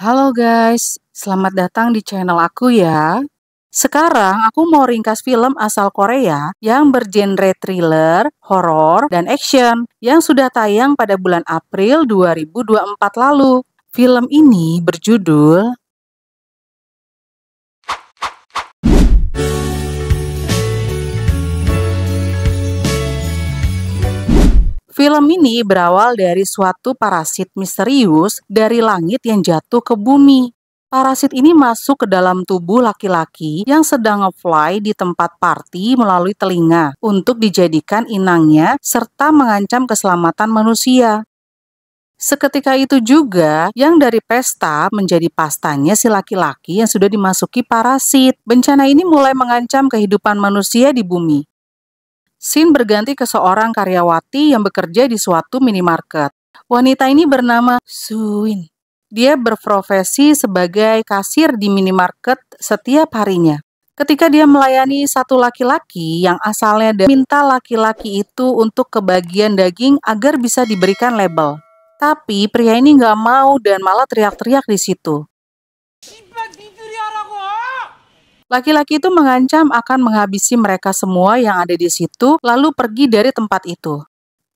Halo guys, selamat datang di channel aku ya. Sekarang aku mau ringkas film asal Korea yang bergenre thriller, horor, dan action yang sudah tayang pada bulan April 2024 lalu. Film ini berjudul Film ini berawal dari suatu parasit misterius dari langit yang jatuh ke bumi. Parasit ini masuk ke dalam tubuh laki-laki yang sedang fly di tempat party melalui telinga untuk dijadikan inangnya serta mengancam keselamatan manusia. Seketika itu juga, yang dari pesta menjadi pastanya si laki-laki yang sudah dimasuki parasit. Bencana ini mulai mengancam kehidupan manusia di bumi. Sin berganti ke seorang karyawati yang bekerja di suatu minimarket. Wanita ini bernama Suin. Dia berprofesi sebagai kasir di minimarket setiap harinya. Ketika dia melayani satu laki-laki yang asalnya minta laki-laki itu untuk kebagian daging agar bisa diberikan label. Tapi pria ini nggak mau dan malah teriak-teriak di situ. Laki-laki itu mengancam akan menghabisi mereka semua yang ada di situ, lalu pergi dari tempat itu.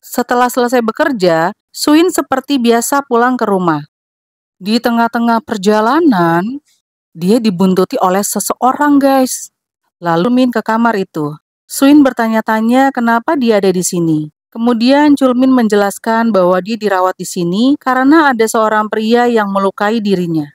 Setelah selesai bekerja, Suin seperti biasa pulang ke rumah. Di tengah-tengah perjalanan, dia dibuntuti oleh seseorang, guys. Lalu Min ke kamar itu. Suin bertanya-tanya kenapa dia ada di sini. Kemudian Chulmin menjelaskan bahwa dia dirawat di sini karena ada seorang pria yang melukai dirinya.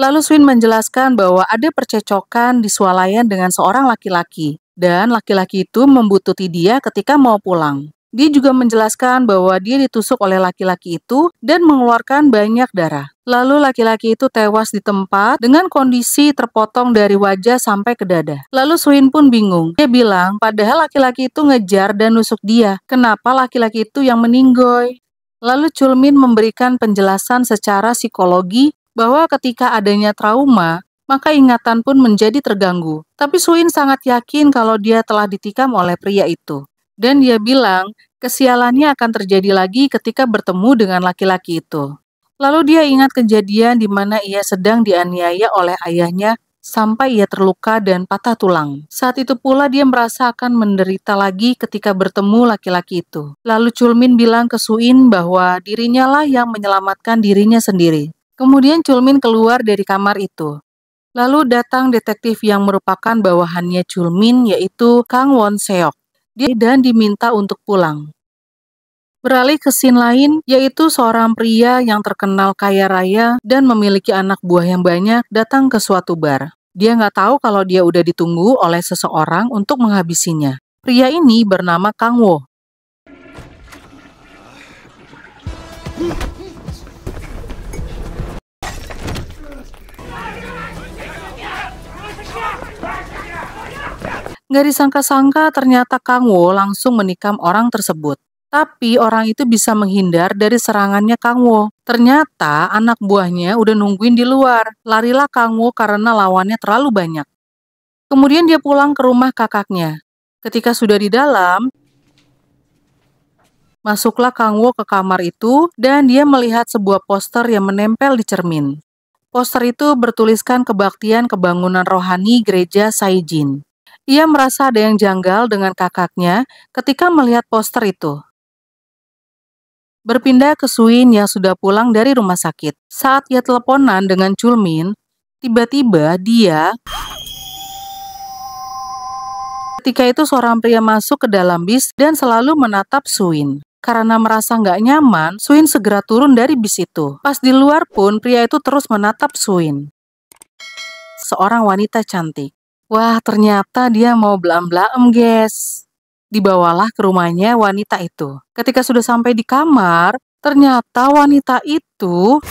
Lalu Swin menjelaskan bahwa ada percecokan di swalayan dengan seorang laki-laki, dan laki-laki itu membututi dia ketika mau pulang. Dia juga menjelaskan bahwa dia ditusuk oleh laki-laki itu dan mengeluarkan banyak darah. Lalu laki-laki itu tewas di tempat dengan kondisi terpotong dari wajah sampai ke dada. Lalu Swin pun bingung. Dia bilang, padahal laki-laki itu ngejar dan nusuk dia. Kenapa laki-laki itu yang meninggoy? Lalu Chulmin memberikan penjelasan secara psikologi bahwa ketika adanya trauma, maka ingatan pun menjadi terganggu. Tapi Suin sangat yakin kalau dia telah ditikam oleh pria itu. Dan dia bilang, kesialannya akan terjadi lagi ketika bertemu dengan laki-laki itu. Lalu dia ingat kejadian di mana ia sedang dianiaya oleh ayahnya sampai ia terluka dan patah tulang. Saat itu pula dia merasa akan menderita lagi ketika bertemu laki-laki itu. Lalu Chulmin bilang ke Suin bahwa dirinya lah yang menyelamatkan dirinya sendiri. Kemudian Culmin keluar dari kamar itu. Lalu datang detektif yang merupakan bawahannya Culmin yaitu Kang Won Seok. Dia dan diminta untuk pulang. Beralih ke scene lain, yaitu seorang pria yang terkenal kaya raya dan memiliki anak buah yang banyak datang ke suatu bar. Dia nggak tahu kalau dia udah ditunggu oleh seseorang untuk menghabisinya. Pria ini bernama Kang Wo. Hmm. Nggak disangka-sangka ternyata Kang Wo langsung menikam orang tersebut. Tapi orang itu bisa menghindar dari serangannya Kang Wo. Ternyata anak buahnya udah nungguin di luar. Larilah Kang Wo karena lawannya terlalu banyak. Kemudian dia pulang ke rumah kakaknya. Ketika sudah di dalam, masuklah Kang Wo ke kamar itu dan dia melihat sebuah poster yang menempel di cermin. Poster itu bertuliskan kebaktian kebangunan rohani gereja Saijin. Ia merasa ada yang janggal dengan kakaknya ketika melihat poster itu. Berpindah ke Suin yang sudah pulang dari rumah sakit. Saat ia teleponan dengan Culmin, tiba-tiba dia... Ketika itu seorang pria masuk ke dalam bis dan selalu menatap Suin. Karena merasa nggak nyaman, Suin segera turun dari bis itu. Pas di luar pun, pria itu terus menatap Suin. Seorang wanita cantik. Wah, ternyata dia mau belam-belam, guys. Dibawalah ke rumahnya wanita itu. Ketika sudah sampai di kamar, ternyata wanita itu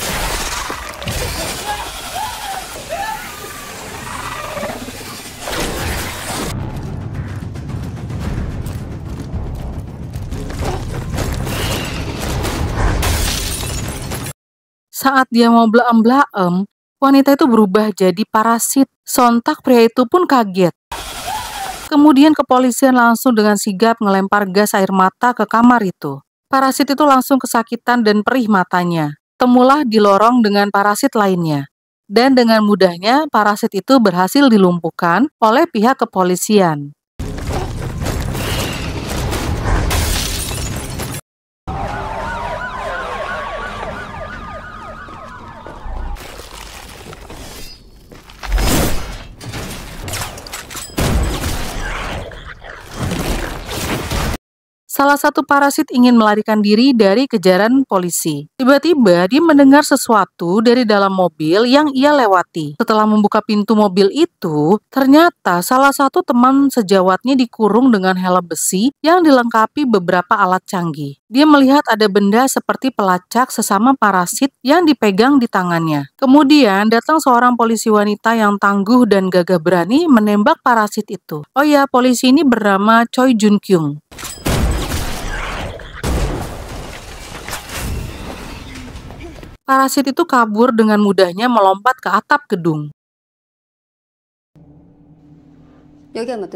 Saat dia mau belam-belam, wanita itu berubah jadi parasit. Sontak pria itu pun kaget. Kemudian kepolisian langsung dengan sigap melempar gas air mata ke kamar itu. Parasit itu langsung kesakitan dan perih matanya. Temulah di lorong dengan parasit lainnya. Dan dengan mudahnya parasit itu berhasil dilumpuhkan oleh pihak kepolisian. salah satu parasit ingin melarikan diri dari kejaran polisi. Tiba-tiba dia mendengar sesuatu dari dalam mobil yang ia lewati. Setelah membuka pintu mobil itu, ternyata salah satu teman sejawatnya dikurung dengan helm besi yang dilengkapi beberapa alat canggih. Dia melihat ada benda seperti pelacak sesama parasit yang dipegang di tangannya. Kemudian datang seorang polisi wanita yang tangguh dan gagah berani menembak parasit itu. Oh ya, polisi ini bernama Choi Jun Kyung. Parasit itu kabur dengan mudahnya melompat ke atap gedung. Oh.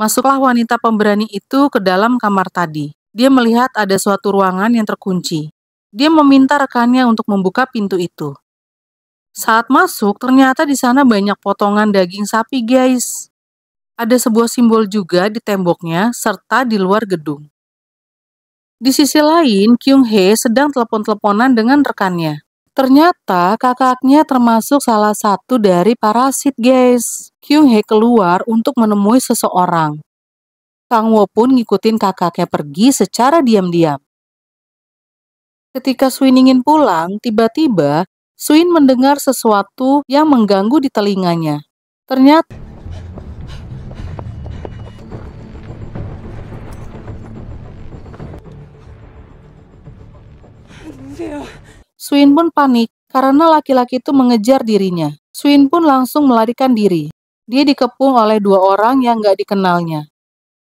Masuklah wanita pemberani itu ke dalam kamar tadi. Dia melihat ada suatu ruangan yang terkunci. Dia meminta rekannya untuk membuka pintu itu. Saat masuk, ternyata di sana banyak potongan daging sapi, guys. Ada sebuah simbol juga di temboknya serta di luar gedung. Di sisi lain, Kyung Hee sedang telepon-teleponan dengan rekannya. Ternyata kakaknya termasuk salah satu dari parasit, guys. Kyung Hee keluar untuk menemui seseorang. Kang Wo pun ngikutin kakaknya pergi secara diam-diam. Ketika Swiningin pulang, tiba-tiba Suin mendengar sesuatu yang mengganggu di telinganya. Ternyata Swin pun panik karena laki-laki itu mengejar dirinya. Swin pun langsung melarikan diri. Dia dikepung oleh dua orang yang gak dikenalnya.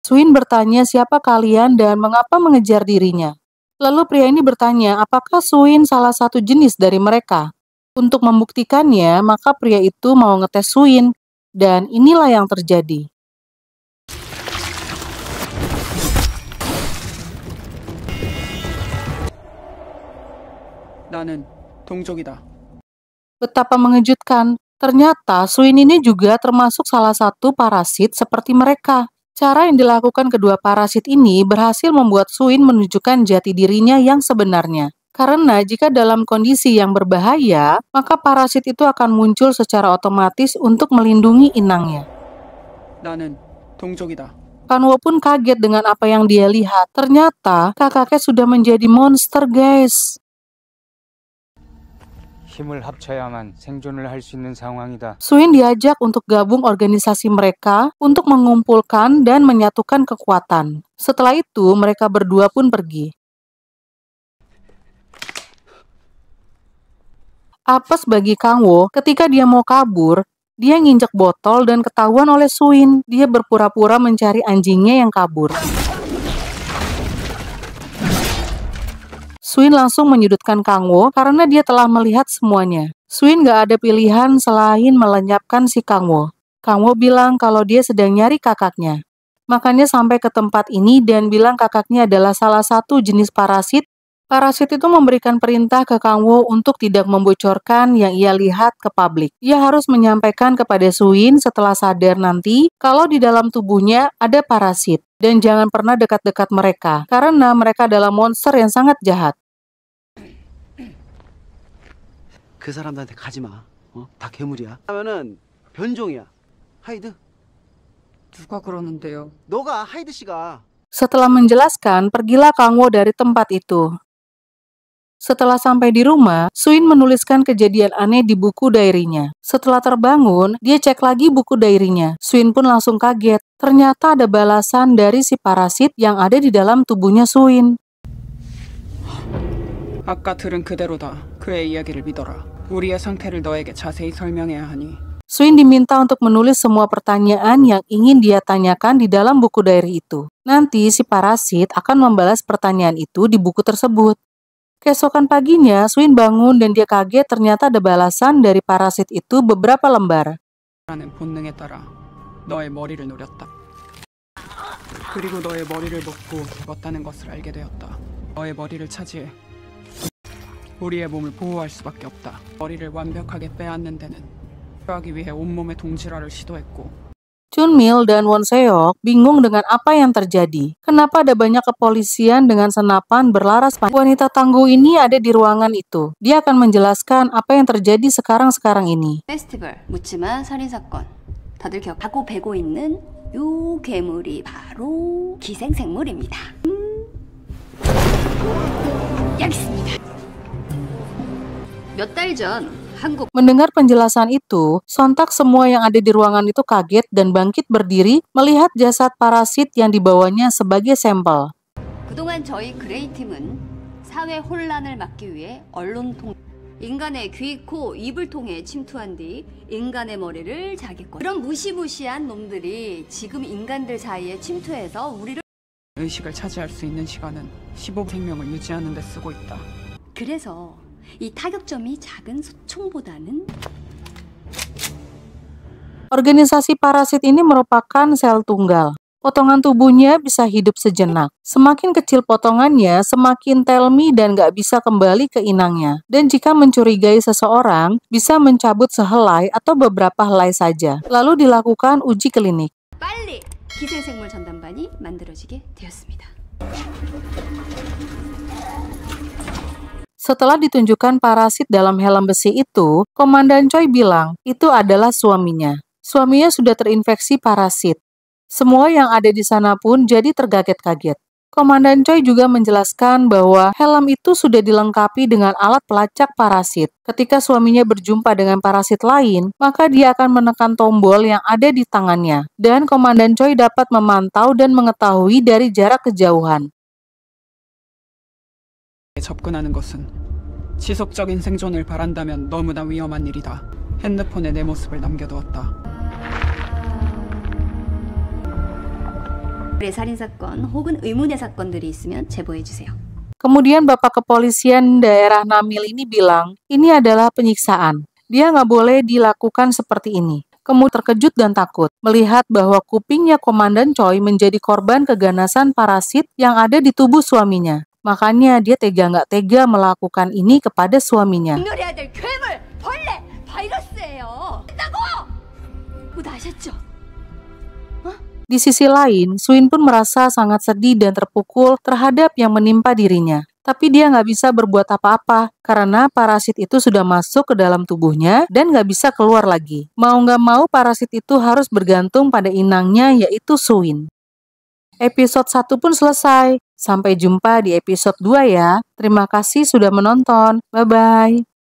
Swin bertanya siapa kalian dan mengapa mengejar dirinya. Lalu pria ini bertanya apakah Swin salah satu jenis dari mereka. Untuk membuktikannya, maka pria itu mau ngetes Suin, dan inilah yang terjadi. Betapa mengejutkan, ternyata Suin ini juga termasuk salah satu parasit seperti mereka. Cara yang dilakukan kedua parasit ini berhasil membuat Suin menunjukkan jati dirinya yang sebenarnya. Karena jika dalam kondisi yang berbahaya, maka parasit itu akan muncul secara otomatis untuk melindungi inangnya. Kanwo pun kaget dengan apa yang dia lihat. Ternyata kakaknya sudah menjadi monster, guys. Suin diajak untuk gabung organisasi mereka untuk mengumpulkan dan menyatukan kekuatan. Setelah itu, mereka berdua pun pergi. Apes bagi Kang Wo, ketika dia mau kabur, dia nginjek botol dan ketahuan oleh Suin. Dia berpura-pura mencari anjingnya yang kabur. Suin langsung menyudutkan Kang Wo karena dia telah melihat semuanya. Suin gak ada pilihan selain melenyapkan si Kang Wo. Kang Wo bilang kalau dia sedang nyari kakaknya. Makanya sampai ke tempat ini dan bilang kakaknya adalah salah satu jenis parasit Parasit itu memberikan perintah ke Kang Wo untuk tidak membocorkan yang ia lihat ke publik. Ia harus menyampaikan kepada Suin setelah sadar nanti kalau di dalam tubuhnya ada parasit dan jangan pernah dekat-dekat mereka karena mereka adalah monster yang sangat jahat. 사람들한테 가지 마. 어? 다 괴물이야. 하면은 변종이야. 하이드. 누가 그러는데요? 너가 하이드 씨가. Setelah menjelaskan, pergilah Kang Wo dari tempat itu. Setelah sampai di rumah, Suin menuliskan kejadian aneh di buku dairinya. Setelah terbangun, dia cek lagi buku dairinya. Suin pun langsung kaget. Ternyata ada balasan dari si parasit yang ada di dalam tubuhnya Suin. Suin diminta untuk menulis semua pertanyaan yang ingin dia tanyakan di dalam buku dairi itu. Nanti si parasit akan membalas pertanyaan itu di buku tersebut. Keesokan paginya, Swin bangun dan dia kaget ternyata ada balasan dari parasit itu beberapa lembar. Chunmil dan Wonseok bingung dengan apa yang terjadi. Kenapa ada banyak kepolisian dengan senapan berlaras panjang? Wanita tangguh ini ada di ruangan itu. Dia akan menjelaskan apa yang terjadi sekarang-sekarang ini. Festival 묻지마 살인 사건. 다들 겪고 배고 있는 요 괴물이 바로 기생생물입니다. 음. 여기 있습니다. 전 Hangguk. Mendengar penjelasan itu, sontak semua yang ada di ruangan itu kaget dan bangkit berdiri melihat jasad parasit yang dibawanya sebagai sampel. 그동안 저희 그레이 팀은 사회 혼란을 막기 위해 언론 통 인간의 귀, 코, 입을 통해 침투한 뒤 인간의 머리를 자기 것. 그런 무시무시한 놈들이 지금 인간들 사이에 침투해서 우리를 의식을 차지할 수 있는 시간은 15 생명을 유지하는 데 쓰고 있다. 그래서 이 타격점이 작은 소총보다는 Organisasi parasit ini merupakan sel tunggal. Potongan tubuhnya bisa hidup sejenak. Semakin kecil potongannya, semakin telmi dan gak bisa kembali ke inangnya. Dan jika mencurigai seseorang, bisa mencabut sehelai atau beberapa helai saja. Lalu dilakukan uji klinik. Setelah ditunjukkan parasit dalam helm besi itu, Komandan Choi bilang itu adalah suaminya. Suaminya sudah terinfeksi parasit. Semua yang ada di sana pun jadi tergaget-kaget. Komandan Choi juga menjelaskan bahwa helm itu sudah dilengkapi dengan alat pelacak parasit. Ketika suaminya berjumpa dengan parasit lain, maka dia akan menekan tombol yang ada di tangannya. Dan Komandan Choi dapat memantau dan mengetahui dari jarak kejauhan. 접근하는 것은 지속적인 생존을 바란다면 너무나 위험한 일이다. 핸드폰에 내 모습을 남겨두었다. 사건 혹은 의문의 사건들이 있으면 주세요. Kemudian Bapak Kepolisian daerah Namil ini bilang, ini adalah penyiksaan. Dia nggak boleh dilakukan seperti ini. Kemu terkejut dan takut melihat bahwa kupingnya Komandan Choi menjadi korban keganasan parasit yang ada di tubuh suaminya. Makanya dia tega nggak tega melakukan ini kepada suaminya. Di sisi lain, Suin pun merasa sangat sedih dan terpukul terhadap yang menimpa dirinya. Tapi dia nggak bisa berbuat apa-apa karena parasit itu sudah masuk ke dalam tubuhnya dan nggak bisa keluar lagi. Mau nggak mau parasit itu harus bergantung pada inangnya yaitu Suin episode 1 pun selesai. Sampai jumpa di episode 2 ya. Terima kasih sudah menonton. Bye-bye.